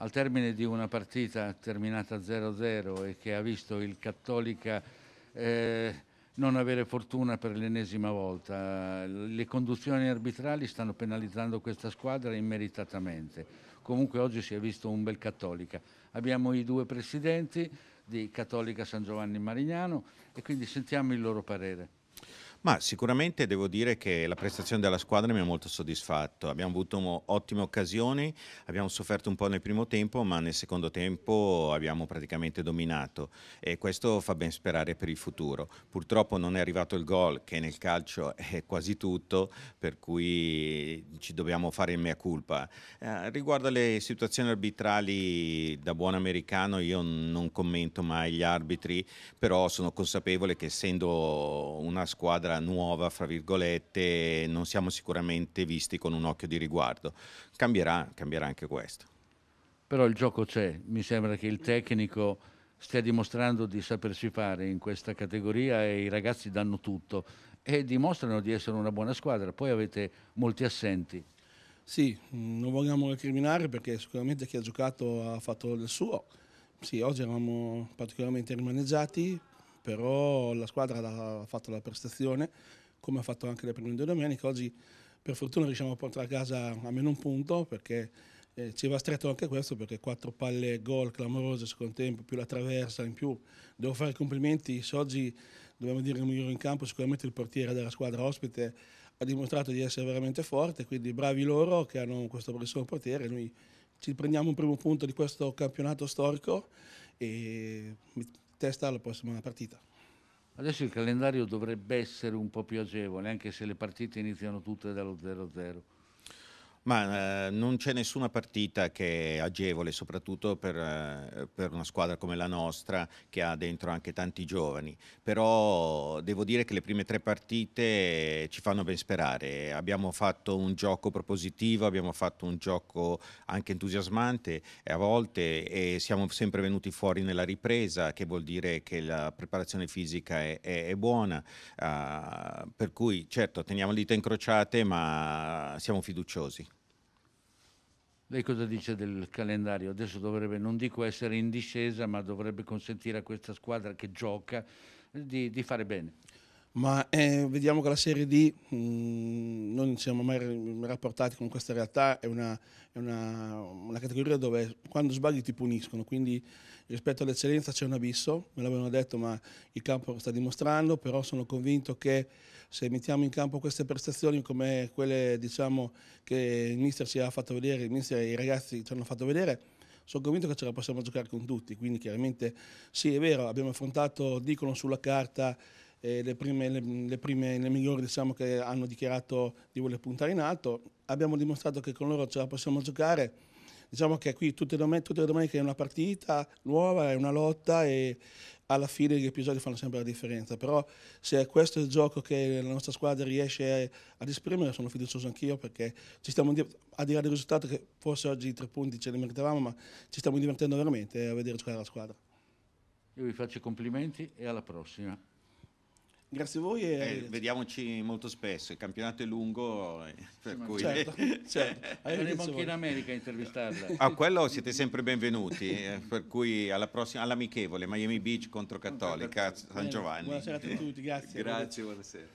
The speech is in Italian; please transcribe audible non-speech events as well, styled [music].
al termine di una partita terminata 0-0 e che ha visto il Cattolica eh, non avere fortuna per l'ennesima volta. Le conduzioni arbitrali stanno penalizzando questa squadra immeritatamente. Comunque oggi si è visto un bel Cattolica. Abbiamo i due presidenti di Cattolica San Giovanni Marignano e quindi sentiamo il loro parere. Ma sicuramente devo dire che la prestazione della squadra mi ha molto soddisfatto. Abbiamo avuto ottime occasioni, abbiamo sofferto un po' nel primo tempo, ma nel secondo tempo abbiamo praticamente dominato e questo fa ben sperare per il futuro. Purtroppo non è arrivato il gol, che nel calcio [laughs] è quasi tutto, per cui ci dobbiamo fare il mea culpa. Eh, riguardo alle situazioni arbitrali, da buon americano io non commento mai gli arbitri, però sono consapevole che essendo una squadra squadra nuova, fra virgolette, non siamo sicuramente visti con un occhio di riguardo. Cambierà, cambierà anche questo. Però il gioco c'è, mi sembra che il tecnico stia dimostrando di sapersi fare in questa categoria e i ragazzi danno tutto e dimostrano di essere una buona squadra, poi avete molti assenti. Sì, non vogliamo recriminare perché sicuramente chi ha giocato ha fatto del suo. Sì, oggi eravamo particolarmente rimaneggiati, però la squadra ha fatto la prestazione, come ha fatto anche le prime due domeniche. Oggi per fortuna riusciamo a portare a casa almeno un punto perché eh, ci va stretto anche questo perché quattro palle gol clamorose secondo tempo più la traversa in più devo fare i complimenti se oggi dobbiamo dire il migliore in campo sicuramente il portiere della squadra ospite ha dimostrato di essere veramente forte quindi bravi loro che hanno questo professore portiere noi ci prendiamo un primo punto di questo campionato storico e testa alla prossima partita. Adesso il calendario dovrebbe essere un po' più agevole, anche se le partite iniziano tutte dallo 0-0. Ma eh, non c'è nessuna partita che è agevole, soprattutto per, eh, per, una squadra come la nostra che ha dentro anche tanti giovani. Però devo dire che le prime tre partite ci fanno ben sperare. Abbiamo fatto un gioco propositivo, abbiamo fatto un gioco anche entusiasmante a volte e siamo sempre venuti fuori nella ripresa, che vuol dire che la preparazione fisica è, è, è buona. Uh, per cui certo teniamo le dita incrociate ma siamo fiduciosi. Lei cosa dice del calendario? Adesso dovrebbe, non dico essere in discesa, ma dovrebbe consentire a questa squadra che gioca di, di fare bene ma eh, vediamo che la Serie D mh, mm, non siamo mai rapportati con questa realtà, è, una, è una, una, categoria dove quando sbagli ti puniscono, quindi rispetto all'eccellenza c'è un abisso, me l'avevano detto ma il campo lo sta dimostrando, però sono convinto che se mettiamo in campo queste prestazioni come quelle diciamo, che il mister ci ha fatto vedere, il mister e i ragazzi ci hanno fatto vedere, sono convinto che ce la possiamo giocare con tutti, quindi chiaramente sì è vero, abbiamo affrontato, dicono sulla carta, eh, le, prime, le, le, prime, le migliori diciamo, che hanno dichiarato di voler puntare in alto. Abbiamo dimostrato che con loro ce la possiamo giocare. Diciamo che qui tutte le, domen tutte le domeniche è una partita nuova, è una lotta e alla fine gli episodi fanno sempre la differenza. Però se è questo il gioco che la nostra squadra riesce ad esprimere, sono fiducioso anch'io perché ci stiamo, a dire del risultato che forse oggi i tre punti ce li meritavamo, ma ci stiamo divertendo veramente a vedere giocare la squadra. Io vi faccio i complimenti e alla prossima. Grazie a voi. E... Eh, vediamoci molto spesso, il campionato è lungo, eh, per sì, cui... Certo, [laughs] certo. Andremo anche in America a intervistarla. A ah, quello siete sempre benvenuti, eh, per cui alla prossima, all'amichevole, Miami Beach contro Cattolica, San Giovanni. Buonasera a tutti, grazie. Grazie, buonasera.